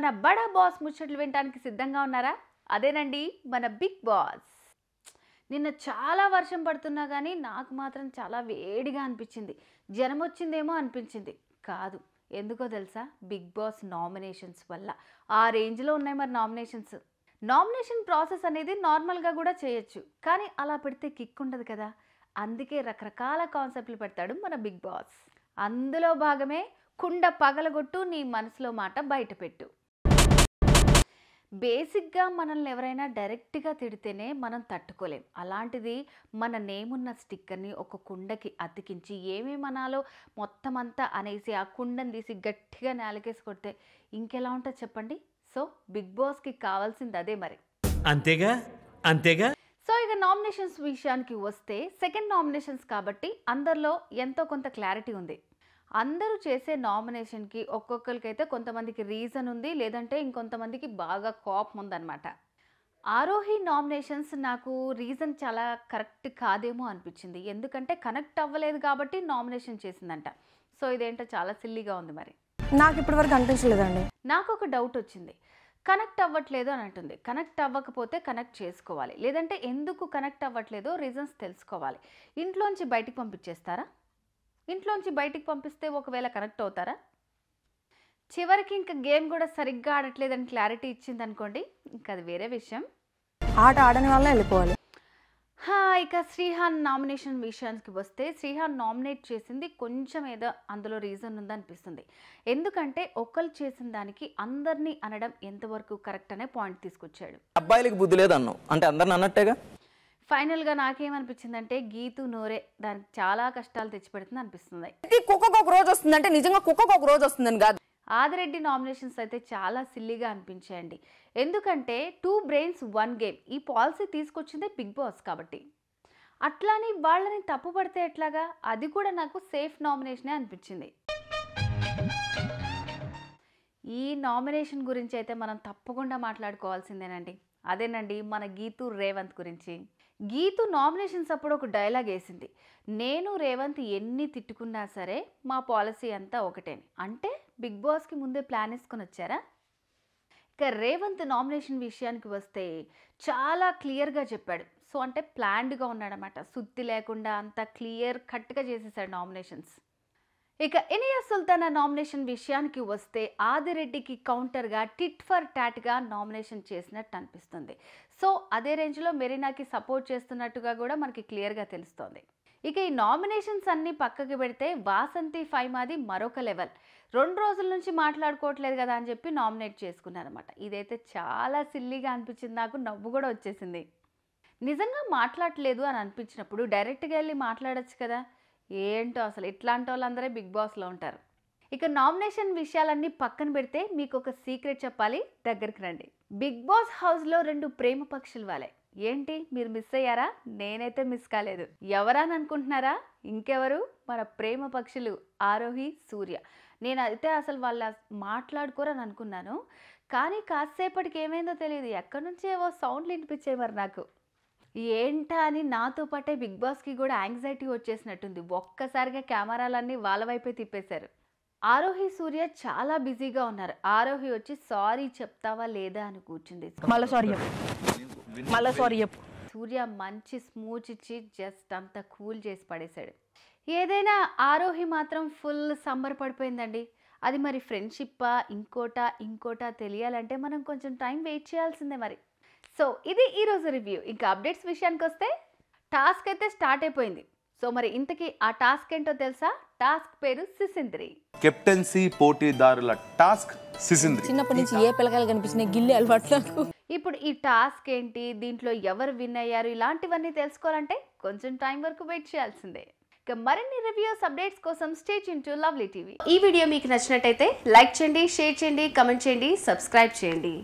మన బడా బాస్ ముచ్చట్లు వినడానికి సిద్ధంగా ఉన్నారా అదేనండి మన బిగ్ బాస్ నిన్న చాలా వర్షం పడుతున్నా కానీ నాకు మాత్రం చాలా వేడిగా అనిపించింది జనం వచ్చిందేమో అనిపించింది కాదు ఎందుకో తెలుసా బిగ్ బాస్ నామినేషన్స్ వల్ల ఆ రేంజ్లో ఉన్నాయి మరి నామినేషన్స్ నామినేషన్ ప్రాసెస్ అనేది నార్మల్గా కూడా చేయొచ్చు కానీ అలా పెడితే కిక్ ఉండదు కదా అందుకే రకరకాల కాన్సెప్ట్లు పెడతాడు మన బిగ్ బాస్ అందులో భాగమే కుండ పగలగొట్టు నీ మనసులో మాట బయటపెట్టు బేసిక్గా మనల్ని ఎవరైనా డైరెక్ట్గా తిడితేనే మనం తట్టుకోలేం అలాంటిది మన నేమున్న స్టిక్కర్ని ఒక కుండకి అతికించి ఏమేమి అనాలో మొత్తం అంతా అనేసి ఆ కుండని తీసి గట్టిగా నేలకేసి కొడితే ఇంకెలా ఉంటుంది చెప్పండి సో బిగ్ బాస్కి కావాల్సింది అదే మరి అంతేగా అంతేగా సో ఇక నామినేషన్స్ విషయానికి వస్తే సెకండ్ నామినేషన్స్ కాబట్టి అందరిలో ఎంతో కొంత క్లారిటీ ఉంది అందరూ చేసే నామినేషన్కి ఒక్కొక్కరికైతే కొంతమందికి రీజన్ ఉంది లేదంటే ఇంకొంతమందికి బాగా కోపం ఉందన్నమాట ఆరోహి నామినేషన్స్ నాకు రీజన్ చాలా కరెక్ట్ కాదేమో అనిపించింది ఎందుకంటే కనెక్ట్ అవ్వలేదు కాబట్టి నామినేషన్ చేసిందంట సో ఇదేంటో చాలా సిల్లీగా ఉంది మరి నాకు ఇప్పటివరకు అనిపించలేదండి నాకు ఒక డౌట్ వచ్చింది కనెక్ట్ అవ్వట్లేదు అని అంటుంది కనెక్ట్ అవ్వకపోతే కనెక్ట్ చేసుకోవాలి లేదంటే ఎందుకు కనెక్ట్ అవ్వట్లేదో రీజన్స్ తెలుసుకోవాలి ఇంట్లోంచి బయటికి పంపించేస్తారా ఇంట్లోంచి బయటికి పంపిస్తే ఒకవేళ కనెక్ట్ అవుతారా చివరికి ఇంకా గేమ్ కూడా సరిగ్గా ఆడట్లేదని క్లారిటీ ఇచ్చింది అనుకోండి ఇంకా అది వేరే విషయం ఆట ఆడని వల్ల వెళ్ళిపోవాలి ఇక శ్రీహాన్ నామినేషన్ విషయానికి వస్తే శ్రీహాన్ నామినేట్ చేసింది కొంచెం ఏదో అందులో రీజన్ ఉందనిపిస్తుంది ఎందుకంటే ఒకళ్ళు చేసిన దానికి అందరినీ అనడం ఎంతవరకు కరెక్ట్ అనే పాయింట్ తీసుకొచ్చాడు అబ్బాయిలకి బుద్ధి లేదన్నావు అంటే అందరిని అన్నట్టేగా ఫైనల్గా నాకేమనిపించిందంటే గీతు నోరే దానికి చాలా కష్టాలు తెచ్చిపెడుతుంది అనిపిస్తుంది కుక్కకు ఒక రోజు వస్తుందంటే నిజంగా కుక్కకు ఒక రోజు వస్తుందని కాదు ఆదిరెడ్డి నామినేషన్స్ అయితే చాలా సిల్లీగా అనిపించాయండి ఎందుకంటే టూ బ్రెయిన్స్ వన్ గేమ్ ఈ పాలసీ తీసుకొచ్చిందే బిగ్ బాస్ కాబట్టి అట్లానే వాళ్ళని తప్పుపడితే ఎట్లాగా అది కూడా నాకు సేఫ్ నామినేషనే అనిపించింది ఈ నామినేషన్ గురించి అయితే మనం తప్పకుండా మాట్లాడుకోవాల్సిందేనండి అదేనండి మన గీతు రేవంత్ గురించి గీతు నామినేషన్స్ అప్పుడు ఒక డైలాగ్ వేసింది నేను రేవంత్ ఎన్ని తిట్టుకున్నా సరే మా పాలసీ అంతా ఒకటేని అంటే బిగ్ బాస్కి ముందే ప్లాన్ వేసుకొని వచ్చారా ఇక రేవంత్ నామినేషన్ విషయానికి వస్తే చాలా క్లియర్గా చెప్పాడు సో అంటే ప్లాన్డ్గా ఉన్నాడనమాట సుత్తి లేకుండా అంత క్లియర్ కట్గా చేసేసాడు నామినేషన్స్ ఇక ఇనియా సుల్తానా నామినేషన్ విషయానికి వస్తే ఆదిరెడ్డికి కౌంటర్గా టిట్ ఫర్ ట్యాట్గా నామినేషన్ చేసినట్టు అనిపిస్తుంది సో అదే రేంజ్లో మెరీనాకి సపోర్ట్ చేస్తున్నట్టుగా కూడా మనకి క్లియర్గా తెలుస్తోంది ఇక ఈ నామినేషన్స్ అన్ని పక్కకి పెడితే వాసంతి ఫైమాది మరొక లెవెల్ రెండు రోజుల నుంచి మాట్లాడుకోవట్లేదు కదా అని చెప్పి నామినేట్ చేసుకున్నారనమాట ఇదైతే చాలా సిల్లీగా అనిపించింది నాకు నవ్వు కూడా వచ్చేసింది నిజంగా మాట్లాడలేదు అని అనిపించినప్పుడు డైరెక్ట్గా వెళ్ళి మాట్లాడచ్చు కదా ఏంటో అసలు ఇట్లాంటి వాళ్ళందరే బిగ్ బాస్లో ఉంటారు ఇక నామినేషన్ విషయాలన్నీ పక్కన పెడితే మీకు ఒక సీక్రెట్ చెప్పాలి దగ్గరికి రండి బిగ్ బాస్ హౌస్లో రెండు ప్రేమ పక్షులు వాలే ఏంటి మీరు మిస్ అయ్యారా నేనైతే మిస్ కాలేదు ఎవరా అని అనుకుంటున్నారా ఇంకెవరు మన ప్రేమ పక్షులు ఆరోహి సూర్య నేనైతే అసలు వాళ్ళ మాట్లాడుకోరని అనుకున్నాను కానీ కాసేపటికి ఏమైందో తెలియదు ఎక్కడి నుంచి ఏవో సౌండ్లు వినిపించేవారు నాకు ఏంటా అని నాతో పాటే బిగ్ బాస్కి కూడా యాంగ్జైటీ వచ్చేసినట్టుంది ఒక్కసారిగా కెమెరాలన్నీ వాళ్ళ వైపే తిప్పేశారు ఆరోహి సూర్య చాలా బిజీగా ఉన్నారు ఆరోహి వచ్చి సారీ చెప్తావా లేదా అని కూర్చుంది సారీ సూర్య మంచి స్మూచ్ ఇచ్చి జస్ట్ అంతా కూల్ చేసి పడేశాడు ఏదైనా ఆరోహి మాత్రం ఫుల్ సంబర పడిపోయిందండి అది మరి ఫ్రెండ్షిప్పా ఇంకోటా ఇంకోటా తెలియాలంటే మనం కొంచెం టైం వెయిట్ చేయాల్సిందే మరి సో ఇది ఈరోజు రివ్యూ ఇంకా అప్డేట్స్ విషయానికి వస్తే టాస్క్ అయితే స్టార్ట్ అయిపోయింది సో మరి ఇంతకీ ఆ టాస్క్ ఏంటో తెలుసా టాస్క్ పేరు సిసింద్రి కెప్టెన్సీ పోటీదారుల టాస్క్ సిసింద్రి చిన్నప్పటి నుంచి ఏ పిల్లకాయలు కనిపించిన గిల్లి అలవాట్లు ఇప్పుడు ఈ టాస్క్ ఏంటి దీంట్లో ఎవరు విన్ అయ్యారు ఇలాంటివన్నీ తెలుసుకోవాలంటే కొంచెం టైం వరకు వెయిట్ చేయాల్సిందే ఇక మరిన్ని రివ్యూస్ అప్డేట్స్ కోసం స్టేజ్ ఇంటూ లవ్లీ టీవీ ఈ వీడియో మీకు నచ్చినట్టయితే లైక్ చేయండి షేర్ చేయండి కమెంట్ చేయండి సబ్స్క్రైబ్ చేయండి